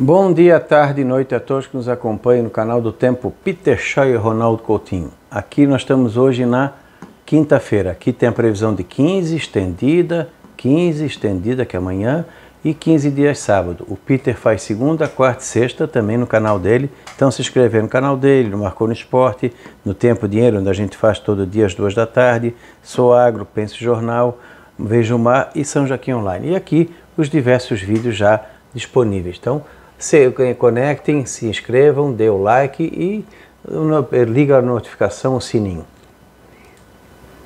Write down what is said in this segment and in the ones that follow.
Bom dia, tarde e noite a todos que nos acompanham no canal do Tempo Peter Shaw e Ronaldo Coutinho. Aqui nós estamos hoje na quinta-feira. Aqui tem a previsão de 15 estendida, 15 estendida que é amanhã e 15 dias sábado. O Peter faz segunda, quarta e sexta também no canal dele. Então se inscrever no canal dele, no Marcou no Esporte, no Tempo Dinheiro, onde a gente faz todo dia às duas da tarde, Sou Agro, Pense Jornal, Vejo Mar e São Joaquim Online. E aqui os diversos vídeos já disponíveis. Então, se conectem, se inscrevam, dê o like e liga a notificação, o sininho.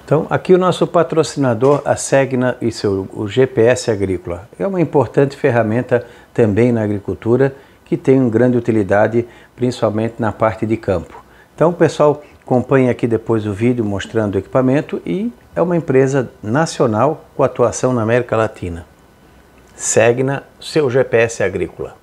Então, aqui o nosso patrocinador, a Segna e seu o GPS agrícola. É uma importante ferramenta também na agricultura que tem grande utilidade, principalmente na parte de campo. Então, pessoal, acompanhe aqui depois o vídeo mostrando o equipamento e é uma empresa nacional com atuação na América Latina. Segna, seu GPS agrícola.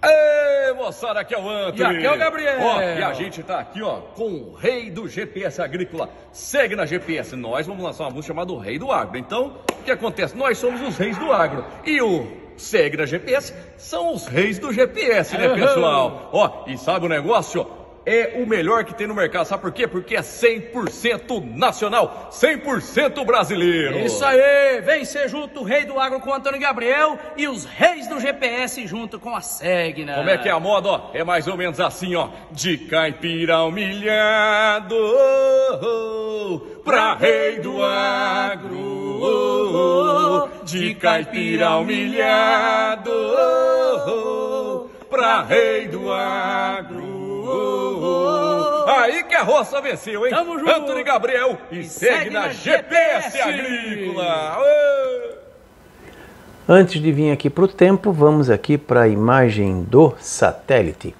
Ei, moçada, aqui é o Antônio. E aqui é o Gabriel. Ó, e a gente tá aqui, ó, com o rei do GPS agrícola. Segue na GPS. Nós vamos lançar uma música chamada O Rei do Agro. Então, o que acontece? Nós somos os reis do agro. E o Segue na GPS são os reis do GPS, né, pessoal? Ó, e sabe o negócio? é o melhor que tem no mercado. Sabe por quê? Porque é 100% nacional, 100% brasileiro. Isso aí! Vem ser junto o rei do agro com o Antônio Gabriel e os reis do GPS junto com a Segna. Como é que é a moda, ó? É mais ou menos assim, ó. De caipira humilhado oh, oh, oh. pra rei do agro. De caipira humilhado pra rei do agro. Aí que a roça venceu, hein? Tamo junto. Antônio Gabriel e, e segue, segue, na, na GPS, GPS Agrícola. Antes de vir aqui para o tempo, vamos aqui para a imagem do satélite.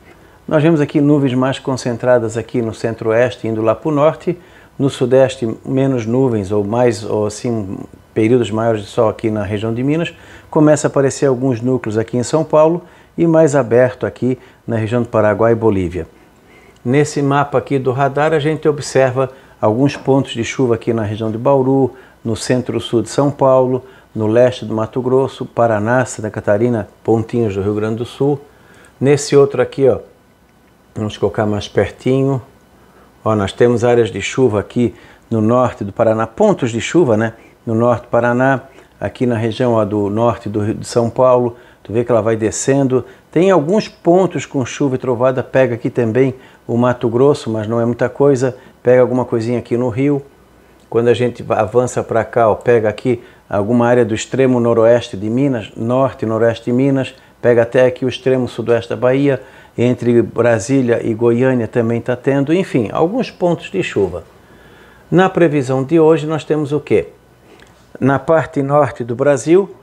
Nós vemos aqui nuvens mais concentradas aqui no centro-oeste, indo lá para o norte. No sudeste, menos nuvens ou mais, ou assim, períodos maiores de sol aqui na região de Minas. Começa a aparecer alguns núcleos aqui em São Paulo e mais aberto aqui na região do Paraguai e Bolívia. Nesse mapa aqui do radar, a gente observa alguns pontos de chuva aqui na região de Bauru, no centro-sul de São Paulo, no leste do Mato Grosso, Paraná, Santa Catarina, pontinhos do Rio Grande do Sul. Nesse outro aqui, ó, vamos colocar mais pertinho. Ó, nós temos áreas de chuva aqui no norte do Paraná, pontos de chuva, né? No norte do Paraná, aqui na região ó, do norte do Rio de São Paulo, Tu vê que ela vai descendo. Tem alguns pontos com chuva e trovada, pega aqui também o Mato Grosso, mas não é muita coisa. Pega alguma coisinha aqui no Rio. Quando a gente avança para cá, ó, pega aqui alguma área do extremo noroeste de Minas, norte e noroeste de Minas, pega até aqui o extremo sudoeste da Bahia, entre Brasília e Goiânia também está tendo, enfim, alguns pontos de chuva. Na previsão de hoje nós temos o quê? Na parte norte do Brasil,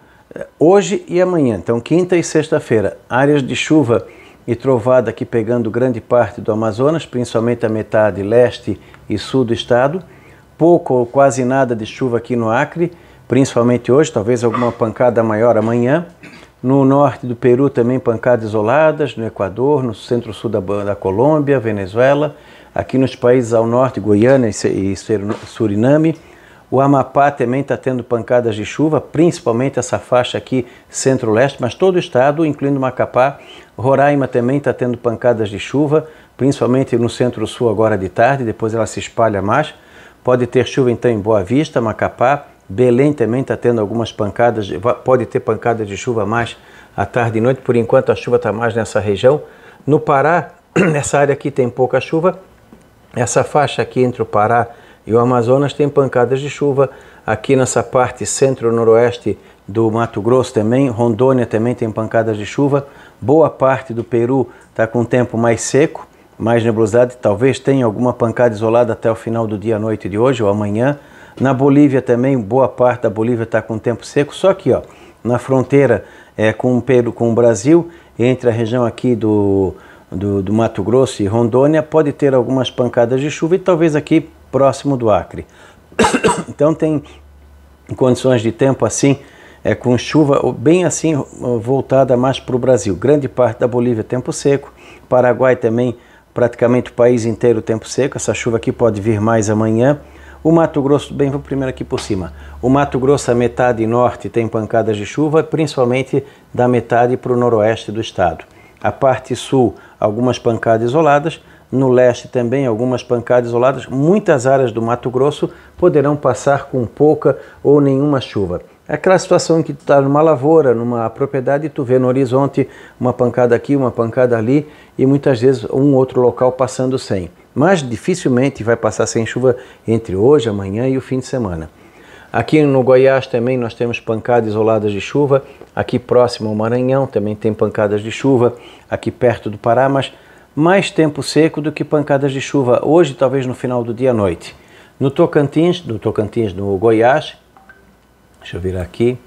hoje e amanhã. Então, quinta e sexta-feira, áreas de chuva e trovada aqui pegando grande parte do Amazonas, principalmente a metade leste e sul do estado. Pouco ou quase nada de chuva aqui no Acre, principalmente hoje, talvez alguma pancada maior amanhã. No norte do Peru também pancadas isoladas, no Equador, no centro-sul da, da Colômbia, Venezuela, aqui nos países ao norte, Goiânia e Suriname o Amapá também está tendo pancadas de chuva, principalmente essa faixa aqui centro-leste, mas todo o estado, incluindo Macapá. Roraima também está tendo pancadas de chuva, principalmente no centro-sul agora de tarde, depois ela se espalha mais. Pode ter chuva então em Boa Vista, Macapá. Belém também está tendo algumas pancadas, pode ter pancadas de chuva mais à tarde e noite. Por enquanto a chuva está mais nessa região. No Pará, nessa área aqui tem pouca chuva. Essa faixa aqui entre o Pará e e o Amazonas tem pancadas de chuva. Aqui nessa parte centro-noroeste do Mato Grosso também, Rondônia também tem pancadas de chuva. Boa parte do Peru está com tempo mais seco, mais nebulosidade talvez tenha alguma pancada isolada até o final do dia à noite de hoje ou amanhã. Na Bolívia também, boa parte da Bolívia está com tempo seco, só que ó, na fronteira é, com, o Peru, com o Brasil, entre a região aqui do, do, do Mato Grosso e Rondônia, pode ter algumas pancadas de chuva e talvez aqui próximo do Acre. Então tem condições de tempo assim, é, com chuva bem assim voltada mais para o Brasil. Grande parte da Bolívia tempo seco, Paraguai também praticamente o país inteiro tempo seco. Essa chuva aqui pode vir mais amanhã. O Mato Grosso, bem, vou primeiro aqui por cima. O Mato Grosso, a metade norte, tem pancadas de chuva, principalmente da metade para o noroeste do estado. A parte sul, algumas pancadas isoladas, no leste também algumas pancadas isoladas. Muitas áreas do Mato Grosso poderão passar com pouca ou nenhuma chuva. É aquela situação em que tu está numa lavoura, numa propriedade, e tu vê no horizonte uma pancada aqui, uma pancada ali e muitas vezes um outro local passando sem. Mas dificilmente vai passar sem chuva entre hoje, amanhã e o fim de semana. Aqui no Goiás também nós temos pancadas isoladas de chuva. Aqui próximo ao Maranhão também tem pancadas de chuva. Aqui perto do Pará, mas mais tempo seco do que pancadas de chuva hoje, talvez no final do dia à noite. No Tocantins, no Tocantins, no Goiás, deixa eu virar aqui.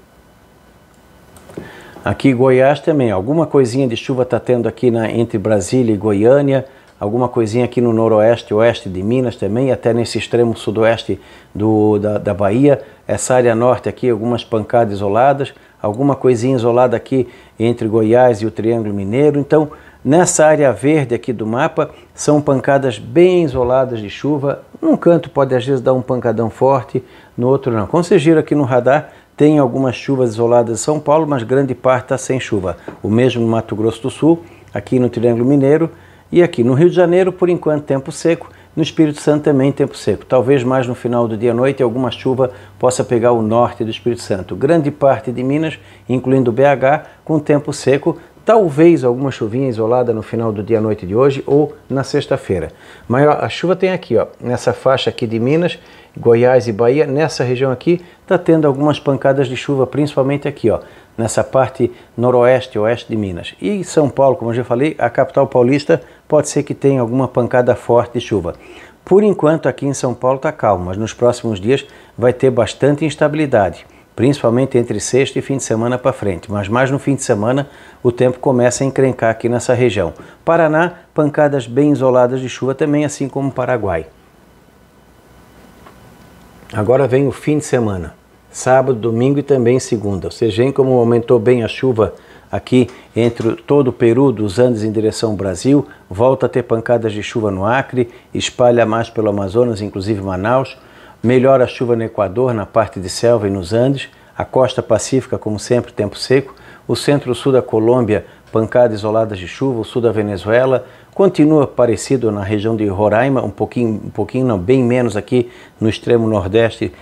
Aqui Goiás também, alguma coisinha de chuva está tendo aqui na, entre Brasília e Goiânia, alguma coisinha aqui no noroeste oeste de Minas também, até nesse extremo sudoeste do, da, da Bahia, essa área norte aqui, algumas pancadas isoladas, alguma coisinha isolada aqui entre Goiás e o Triângulo Mineiro, então Nessa área verde aqui do mapa, são pancadas bem isoladas de chuva. Num canto pode às vezes dar um pancadão forte, no outro não. Como vocês viram aqui no radar, tem algumas chuvas isoladas em São Paulo, mas grande parte está sem chuva. O mesmo no Mato Grosso do Sul, aqui no Triângulo Mineiro e aqui no Rio de Janeiro, por enquanto, tempo seco. No Espírito Santo também tempo seco. Talvez mais no final do dia à noite alguma chuva possa pegar o norte do Espírito Santo. Grande parte de Minas, incluindo BH, com tempo seco, Talvez alguma chuvinha isolada no final do dia à noite de hoje ou na sexta-feira. Mas ó, a chuva tem aqui, ó, nessa faixa aqui de Minas, Goiás e Bahia, nessa região aqui, está tendo algumas pancadas de chuva, principalmente aqui, ó, nessa parte noroeste, oeste de Minas. E São Paulo, como eu já falei, a capital paulista, pode ser que tenha alguma pancada forte de chuva. Por enquanto, aqui em São Paulo está calmo, mas nos próximos dias vai ter bastante instabilidade principalmente entre sexta e fim de semana para frente, mas mais no fim de semana o tempo começa a encrencar aqui nessa região. Paraná, pancadas bem isoladas de chuva também, assim como Paraguai. Agora vem o fim de semana, sábado, domingo e também segunda. Vocês veem como aumentou bem a chuva aqui entre todo o Peru, dos Andes em direção ao Brasil, volta a ter pancadas de chuva no Acre, espalha mais pelo Amazonas, inclusive Manaus, Melhora a chuva no Equador, na parte de selva e nos Andes. A costa pacífica, como sempre, tempo seco. O centro-sul da Colômbia, pancadas isoladas de chuva. O sul da Venezuela continua parecido na região de Roraima, um pouquinho, um pouquinho não, bem menos aqui no extremo nordeste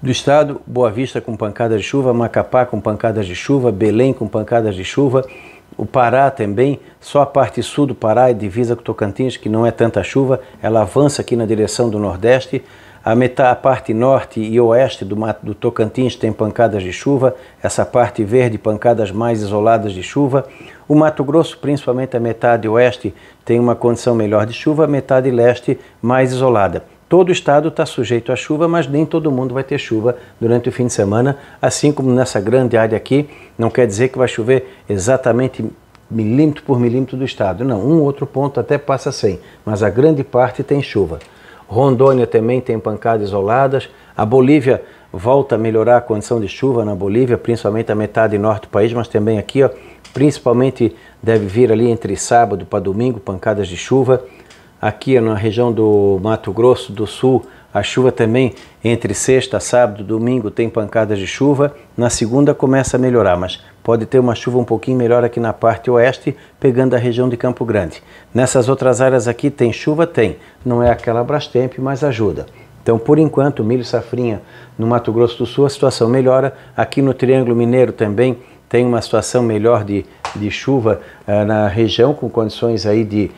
do estado. Boa Vista com pancadas de chuva, Macapá com pancadas de chuva, Belém com pancadas de chuva. O Pará também, só a parte sul do Pará e divisa com Tocantins, que não é tanta chuva, ela avança aqui na direção do Nordeste. A, metade, a parte norte e oeste do, do Tocantins tem pancadas de chuva, essa parte verde, pancadas mais isoladas de chuva. O Mato Grosso, principalmente a metade oeste, tem uma condição melhor de chuva, a metade leste mais isolada. Todo o estado está sujeito à chuva, mas nem todo mundo vai ter chuva durante o fim de semana, assim como nessa grande área aqui. Não quer dizer que vai chover exatamente milímetro por milímetro do estado, não. Um outro ponto até passa sem, mas a grande parte tem chuva. Rondônia também tem pancadas isoladas. A Bolívia volta a melhorar a condição de chuva na Bolívia, principalmente a metade norte do país, mas também aqui, ó, principalmente deve vir ali entre sábado para domingo, pancadas de chuva. Aqui na região do Mato Grosso do Sul, a chuva também entre sexta, sábado, domingo tem pancadas de chuva. Na segunda começa a melhorar, mas pode ter uma chuva um pouquinho melhor aqui na parte oeste, pegando a região de Campo Grande. Nessas outras áreas aqui tem chuva? Tem. Não é aquela Brastemp, mas ajuda. Então, por enquanto, milho e safrinha no Mato Grosso do Sul, a situação melhora. Aqui no Triângulo Mineiro também tem uma situação melhor de, de chuva uh, na região, com condições aí de...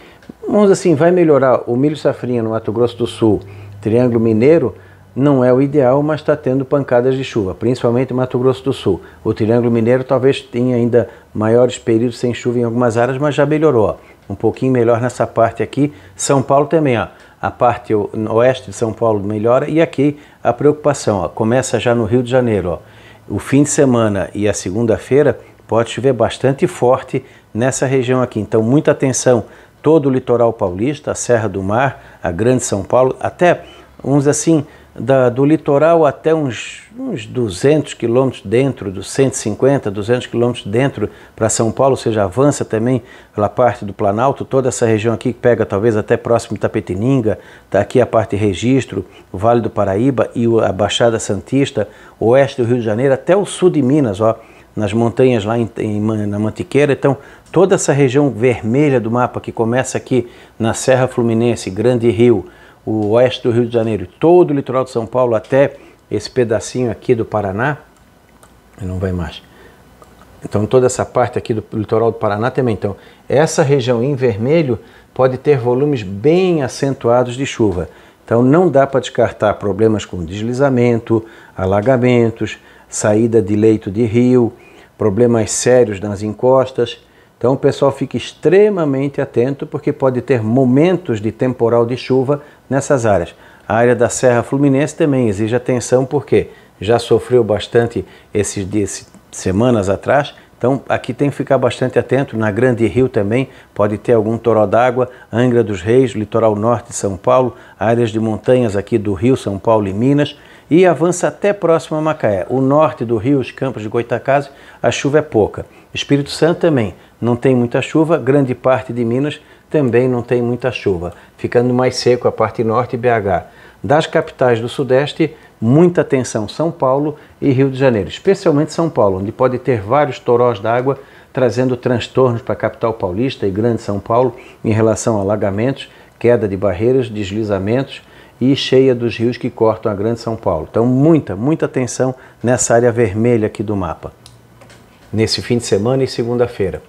Vamos assim, vai melhorar o milho e safrinha no Mato Grosso do Sul Triângulo Mineiro não é o ideal, mas está tendo pancadas de chuva, principalmente Mato Grosso do Sul. O Triângulo Mineiro talvez tenha ainda maiores períodos sem chuva em algumas áreas, mas já melhorou. Um pouquinho melhor nessa parte aqui. São Paulo também, ó. A parte oeste de São Paulo melhora e aqui a preocupação, ó, começa já no Rio de Janeiro, ó. O fim de semana e a segunda-feira pode chover bastante forte nessa região aqui. Então, muita atenção todo o litoral paulista, a Serra do Mar, a Grande São Paulo, até vamos dizer assim, da, do litoral até uns, uns 200 quilômetros dentro, dos 150, 200 quilômetros dentro para São Paulo, ou seja, avança também pela parte do Planalto, toda essa região aqui que pega talvez até próximo de Tapetininga, tá aqui a parte de Registro, o Vale do Paraíba e a Baixada Santista, oeste do Rio de Janeiro, até o sul de Minas, ó, nas montanhas lá em, em, na Mantiqueira. Então, toda essa região vermelha do mapa que começa aqui na Serra Fluminense, Grande Rio, o oeste do Rio de Janeiro, todo o litoral de São Paulo até esse pedacinho aqui do Paraná, não vai mais. Então toda essa parte aqui do litoral do Paraná também. Então essa região em vermelho pode ter volumes bem acentuados de chuva. Então não dá para descartar problemas com deslizamento, alagamentos, saída de leito de rio, problemas sérios nas encostas. Então o pessoal fica extremamente atento porque pode ter momentos de temporal de chuva nessas áreas. A área da Serra Fluminense também exige atenção porque já sofreu bastante esses dias, semanas atrás. Então aqui tem que ficar bastante atento. Na Grande Rio também pode ter algum toró d'água. Angra dos Reis, litoral norte de São Paulo, áreas de montanhas aqui do Rio, São Paulo e Minas e avança até próximo a Macaé. O norte do Rio, os campos de Goitacazes, a chuva é pouca. Espírito Santo também não tem muita chuva, grande parte de Minas também não tem muita chuva, ficando mais seco a parte norte e BH. Das capitais do Sudeste, muita atenção São Paulo e Rio de Janeiro, especialmente São Paulo, onde pode ter vários torós d'água trazendo transtornos para a capital paulista e grande São Paulo em relação a alagamentos, queda de barreiras, deslizamentos e cheia dos rios que cortam a grande São Paulo. Então, muita, muita atenção nessa área vermelha aqui do mapa. Nesse fim de semana e segunda-feira.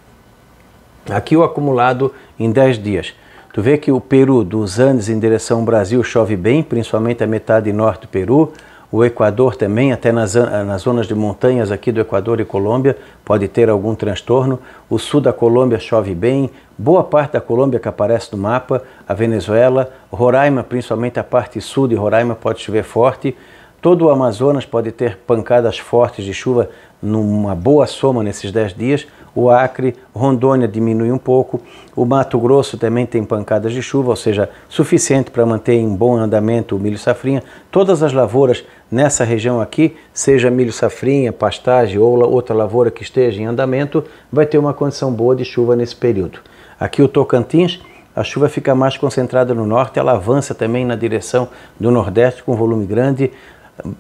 Aqui o acumulado em 10 dias. Tu vê que o Peru, dos Andes em direção ao Brasil, chove bem, principalmente a metade norte do Peru. O Equador também, até nas, nas zonas de montanhas aqui do Equador e Colômbia, pode ter algum transtorno. O sul da Colômbia chove bem, boa parte da Colômbia que aparece no mapa, a Venezuela, Roraima, principalmente a parte sul de Roraima, pode chover forte. Todo o Amazonas pode ter pancadas fortes de chuva numa boa soma nesses 10 dias. O Acre, Rondônia diminui um pouco. O Mato Grosso também tem pancadas de chuva, ou seja, suficiente para manter em bom andamento o milho safrinha. Todas as lavouras nessa região aqui, seja milho safrinha, pastagem ou outra lavoura que esteja em andamento, vai ter uma condição boa de chuva nesse período. Aqui o Tocantins, a chuva fica mais concentrada no norte, ela avança também na direção do nordeste com volume grande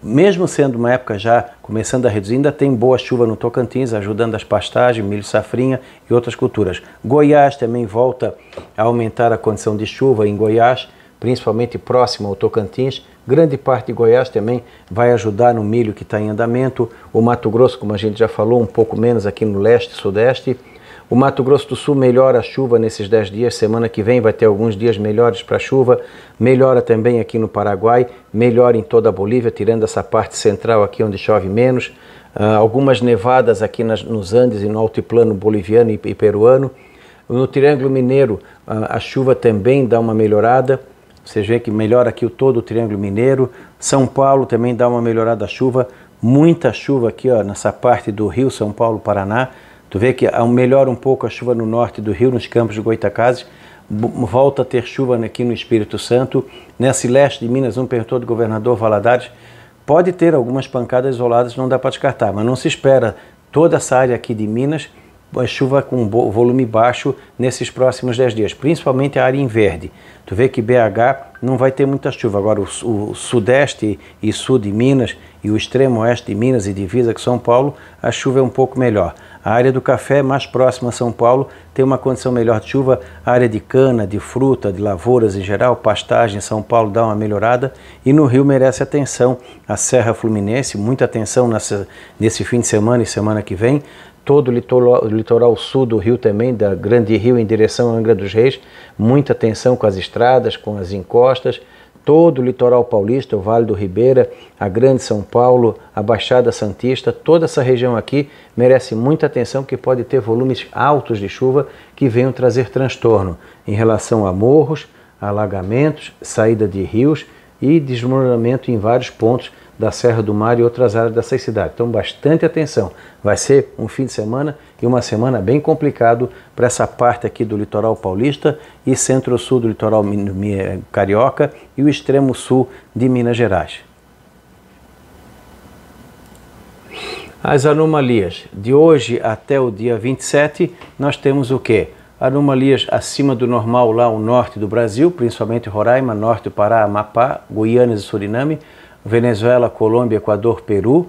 mesmo sendo uma época já começando a reduzir, ainda tem boa chuva no Tocantins, ajudando as pastagens, milho safrinha e outras culturas. Goiás também volta a aumentar a condição de chuva em Goiás, principalmente próximo ao Tocantins. Grande parte de Goiás também vai ajudar no milho que está em andamento. O Mato Grosso, como a gente já falou, um pouco menos aqui no leste e sudeste. O Mato Grosso do Sul melhora a chuva nesses 10 dias. Semana que vem vai ter alguns dias melhores para chuva. Melhora também aqui no Paraguai, melhora em toda a Bolívia, tirando essa parte central aqui onde chove menos. Uh, algumas nevadas aqui nas, nos Andes e no altiplano boliviano e, e peruano. No Triângulo Mineiro, uh, a chuva também dá uma melhorada. Vocês veem que melhora aqui o todo o Triângulo Mineiro. São Paulo também dá uma melhorada a chuva. Muita chuva aqui ó, nessa parte do Rio, São Paulo, Paraná. Tu vê que é melhora um pouco a chuva no norte do Rio, nos campos de Goitacazes, volta a ter chuva aqui no Espírito Santo. Nesse leste de Minas, um perguntou do governador Valadares, pode ter algumas pancadas isoladas, não dá para descartar, mas não se espera toda essa área aqui de Minas chuva com volume baixo nesses próximos 10 dias, principalmente a área em verde. Tu vê que BH não vai ter muita chuva. Agora, o, o sudeste e sul de Minas e o extremo oeste de Minas e divisa com São Paulo, a chuva é um pouco melhor. A área do café mais próxima a São Paulo tem uma condição melhor de chuva. A área de cana, de fruta, de lavouras em geral, pastagem, São Paulo dá uma melhorada. E no Rio merece atenção. A Serra Fluminense, muita atenção nessa, nesse fim de semana e semana que vem todo o litoral, litoral, sul do Rio também, da Grande Rio em direção à Angra dos Reis, muita atenção com as estradas, com as encostas, todo o litoral paulista, o Vale do Ribeira, a Grande São Paulo, a Baixada Santista, toda essa região aqui merece muita atenção porque pode ter volumes altos de chuva que venham trazer transtorno em relação a morros, alagamentos, saída de rios e desmoronamento em vários pontos da Serra do Mar e outras áreas dessas cidades. Então, bastante atenção. Vai ser um fim de semana e uma semana bem complicado para essa parte aqui do litoral paulista e centro-sul do litoral carioca e o extremo sul de Minas Gerais. As anomalias. De hoje até o dia 27, nós temos o quê? anomalias acima do normal lá no norte do Brasil, principalmente Roraima, norte do Pará, Amapá, Guianas e Suriname. Venezuela, Colômbia, Equador, Peru.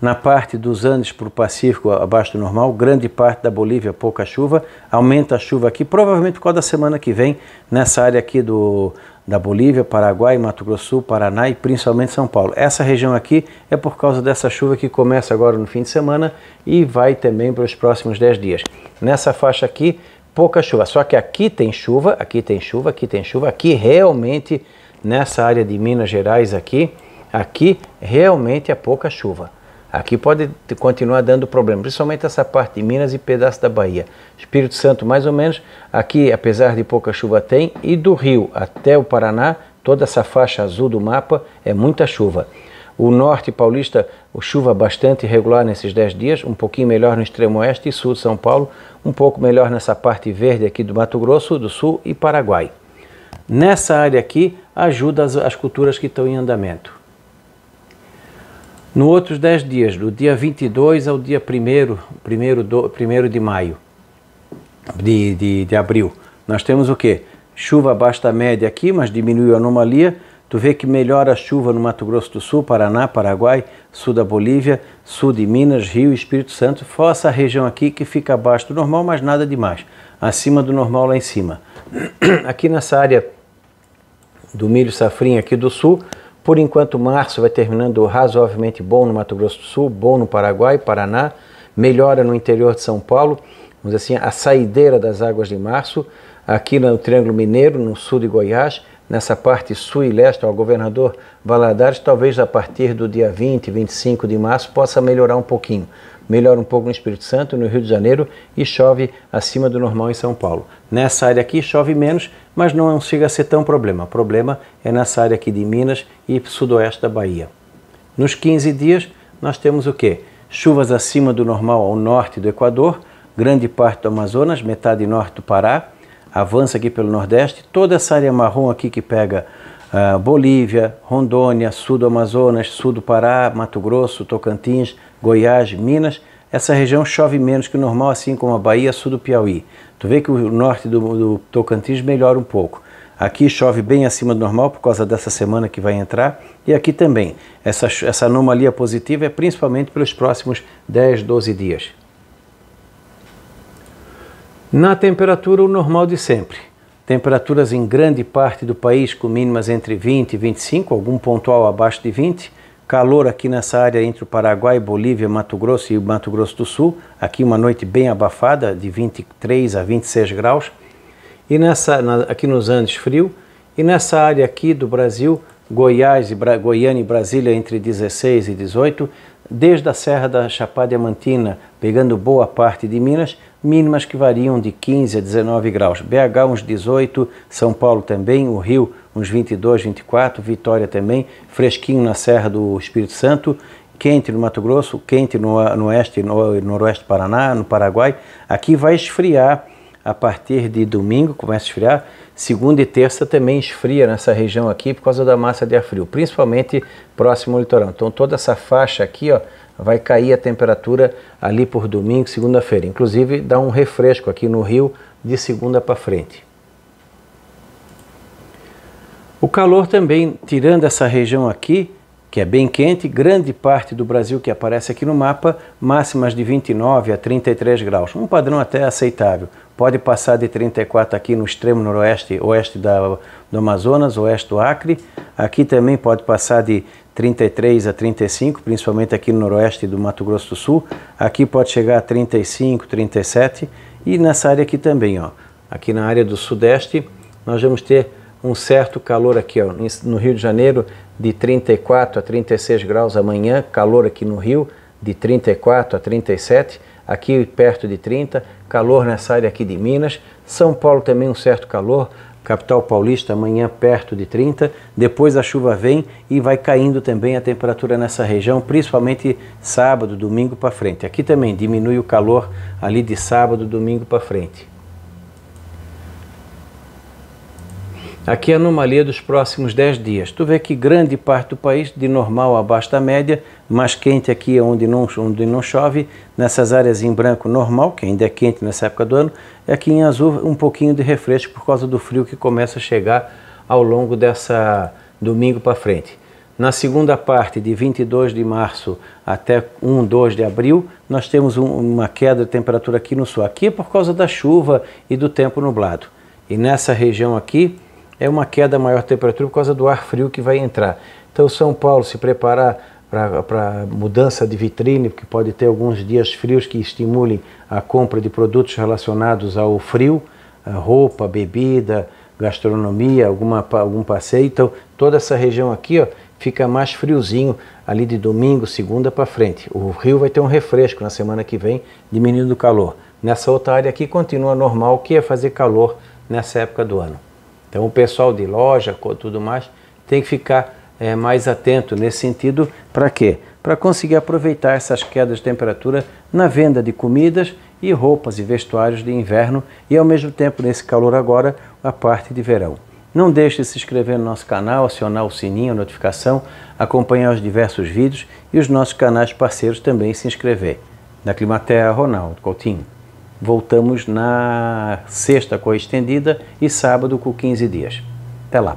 Na parte dos Andes para o Pacífico, abaixo do normal, grande parte da Bolívia, pouca chuva. Aumenta a chuva aqui, provavelmente por causa da semana que vem, nessa área aqui do, da Bolívia, Paraguai, Mato Grosso, Sul, Paraná e principalmente São Paulo. Essa região aqui é por causa dessa chuva que começa agora no fim de semana e vai também para os próximos 10 dias. Nessa faixa aqui, pouca chuva. Só que aqui tem chuva, aqui tem chuva, aqui tem chuva, aqui realmente nessa área de Minas Gerais aqui Aqui realmente é pouca chuva. Aqui pode continuar dando problema, principalmente essa parte de Minas e pedaço da Bahia. Espírito Santo, mais ou menos, aqui, apesar de pouca chuva, tem, e do Rio até o Paraná, toda essa faixa azul do mapa é muita chuva. O norte paulista, chuva bastante irregular nesses 10 dias, um pouquinho melhor no extremo oeste e sul de São Paulo, um pouco melhor nessa parte verde aqui do Mato Grosso, do Sul e Paraguai. Nessa área aqui, ajuda as, as culturas que estão em andamento. No outros 10 dias, do dia 22 ao dia 1 primeiro primeiro de maio, de, de, de abril, nós temos o que? Chuva abaixo da média aqui, mas diminuiu a anomalia. Tu vê que melhora a chuva no Mato Grosso do Sul, Paraná, Paraguai, sul da Bolívia, sul de Minas, Rio e Espírito Santo. Fora a região aqui que fica abaixo do normal, mas nada demais. Acima do normal lá em cima. Aqui nessa área do milho safrinha aqui do sul, por enquanto, março vai terminando razoavelmente bom no Mato Grosso do Sul, bom no Paraguai, Paraná, melhora no interior de São Paulo, vamos assim, a saideira das águas de março, aqui no Triângulo Mineiro, no sul de Goiás, nessa parte sul e leste, ao governador Valadares, talvez a partir do dia 20, 25 de março possa melhorar um pouquinho melhora um pouco no Espírito Santo, no Rio de Janeiro e chove acima do normal em São Paulo. Nessa área aqui chove menos, mas não chega a ser tão problema. O problema é nessa área aqui de Minas e sudoeste da Bahia. Nos 15 dias nós temos o quê? Chuvas acima do normal ao norte do Equador, grande parte do Amazonas, metade norte do Pará, avança aqui pelo Nordeste, toda essa área marrom aqui que pega uh, Bolívia, Rondônia, sul do Amazonas, sul do Pará, Mato Grosso, Tocantins, Goiás, Minas, essa região chove menos que o normal, assim como a Bahia, sul do Piauí. Tu vê que o norte do, do Tocantins melhora um pouco. Aqui chove bem acima do normal por causa dessa semana que vai entrar e aqui também. Essa, essa anomalia positiva é principalmente pelos próximos 10, 12 dias. Na temperatura, o normal de sempre. Temperaturas em grande parte do país com mínimas entre 20 e 25, algum pontual abaixo de 20 Calor aqui nessa área entre o Paraguai, Bolívia, Mato Grosso e Mato Grosso do Sul. Aqui uma noite bem abafada, de 23 a 26 graus. E nessa, na, aqui nos Andes, frio. E nessa área aqui do Brasil, Goiás e Bra Goiânia e Brasília entre 16 e 18, desde a Serra da Chapada Diamantina, pegando boa parte de Minas, mínimas que variam de 15 a 19 graus. BH uns 18, São Paulo também, o Rio uns 22, 24, Vitória também, fresquinho na Serra do Espírito Santo, quente no Mato Grosso, quente no, no oeste e no, noroeste do Paraná, no Paraguai. Aqui vai esfriar a partir de domingo, começa a esfriar. Segunda e terça também esfria nessa região aqui por causa da massa de ar frio, principalmente próximo ao litoral. Então toda essa faixa aqui, ó, vai cair a temperatura ali por domingo, segunda-feira. Inclusive, dá um refresco aqui no Rio de segunda para frente. O calor também, tirando essa região aqui, que é bem quente, grande parte do Brasil que aparece aqui no mapa, máximas de 29 a 33 graus, um padrão até aceitável. Pode passar de 34 aqui no extremo noroeste, oeste da, do Amazonas, oeste do Acre. Aqui também pode passar de 33 a 35, principalmente aqui no noroeste do Mato Grosso do Sul. Aqui pode chegar a 35, 37 e nessa área aqui também, ó. Aqui na área do sudeste, nós vamos ter um certo calor aqui, ó, no Rio de Janeiro, de 34 a 36 graus amanhã, calor aqui no Rio de 34 a 37, aqui perto de 30, calor nessa área aqui de Minas, São Paulo também um certo calor, capital paulista amanhã perto de 30, depois a chuva vem e vai caindo também a temperatura nessa região, principalmente sábado, domingo para frente. Aqui também diminui o calor ali de sábado, domingo para frente. Aqui é a anomalia dos próximos 10 dias. Tu vê que grande parte do país, de normal abaixo da média, mais quente aqui é onde não, onde não chove, nessas áreas em branco normal, que ainda é quente nessa época do ano, e aqui em azul um pouquinho de refresco por causa do frio que começa a chegar ao longo dessa domingo para frente. Na segunda parte, de 22 de março até 1, 2 de abril, nós temos um, uma queda de temperatura aqui no sul. Aqui é por causa da chuva e do tempo nublado. E nessa região aqui, é uma queda maior de temperatura por causa do ar frio que vai entrar. Então, São Paulo se preparar para mudança de vitrine, porque pode ter alguns dias frios que estimulem a compra de produtos relacionados ao frio, roupa, bebida, gastronomia, alguma, algum passeio. Então, toda essa região aqui ó, fica mais friozinho ali de domingo, segunda para frente. O Rio vai ter um refresco na semana que vem, diminuindo o calor. Nessa outra área aqui continua normal, que é fazer calor nessa época do ano. Então o pessoal de loja, tudo mais, tem que ficar é, mais atento nesse sentido para quê? Para conseguir aproveitar essas quedas de temperatura na venda de comidas e roupas e vestuários de inverno e ao mesmo tempo nesse calor agora a parte de verão. Não deixe de se inscrever no nosso canal, acionar o sininho, a notificação, acompanhar os diversos vídeos e os nossos canais parceiros também se inscrever. Da Climaterra, Ronaldo Coutinho. Voltamos na sexta com a estendida e sábado com 15 dias. Até lá!